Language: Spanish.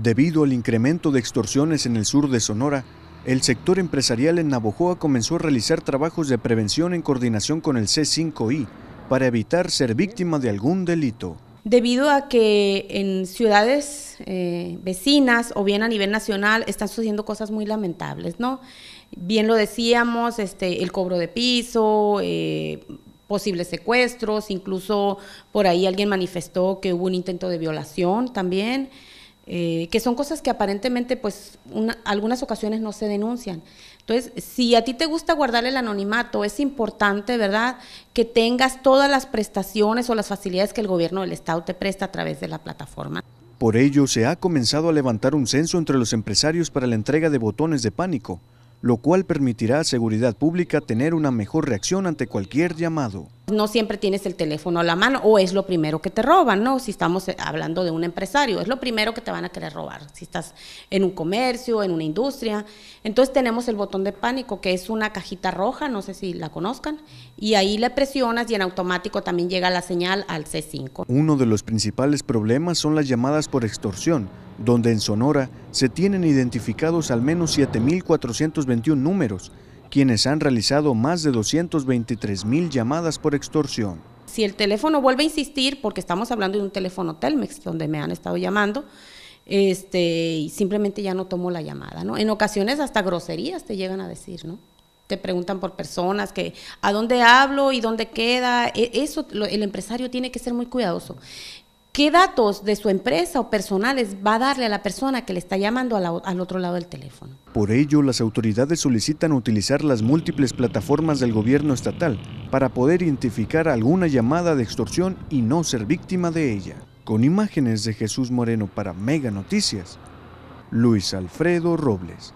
Debido al incremento de extorsiones en el sur de Sonora, el sector empresarial en Navojoa comenzó a realizar trabajos de prevención en coordinación con el C5I para evitar ser víctima de algún delito. Debido a que en ciudades eh, vecinas o bien a nivel nacional están sucediendo cosas muy lamentables, ¿no? Bien lo decíamos, este, el cobro de piso, eh, posibles secuestros, incluso por ahí alguien manifestó que hubo un intento de violación también. Eh, que son cosas que aparentemente pues algunas ocasiones no se denuncian. Entonces, si a ti te gusta guardar el anonimato, es importante, ¿verdad?, que tengas todas las prestaciones o las facilidades que el gobierno del Estado te presta a través de la plataforma. Por ello, se ha comenzado a levantar un censo entre los empresarios para la entrega de botones de pánico, lo cual permitirá a Seguridad Pública tener una mejor reacción ante cualquier llamado. No siempre tienes el teléfono a la mano o es lo primero que te roban, ¿no? Si estamos eh, hablando de un empresario, es lo primero que te van a querer robar, si estás en un comercio, en una industria. Entonces tenemos el botón de pánico, que es una cajita roja, no sé si la conozcan, y ahí le presionas y en automático también llega la señal al C5. Uno de los principales problemas son las llamadas por extorsión donde en Sonora se tienen identificados al menos 7.421 números, quienes han realizado más de 223.000 llamadas por extorsión. Si el teléfono vuelve a insistir, porque estamos hablando de un teléfono Telmex, donde me han estado llamando, este, simplemente ya no tomo la llamada, ¿no? En ocasiones hasta groserías te llegan a decir, ¿no? Te preguntan por personas que a dónde hablo y dónde queda. E, eso el empresario tiene que ser muy cuidadoso. ¿Qué datos de su empresa o personales va a darle a la persona que le está llamando al otro lado del teléfono? Por ello, las autoridades solicitan utilizar las múltiples plataformas del gobierno estatal para poder identificar alguna llamada de extorsión y no ser víctima de ella. Con imágenes de Jesús Moreno para Mega Noticias, Luis Alfredo Robles.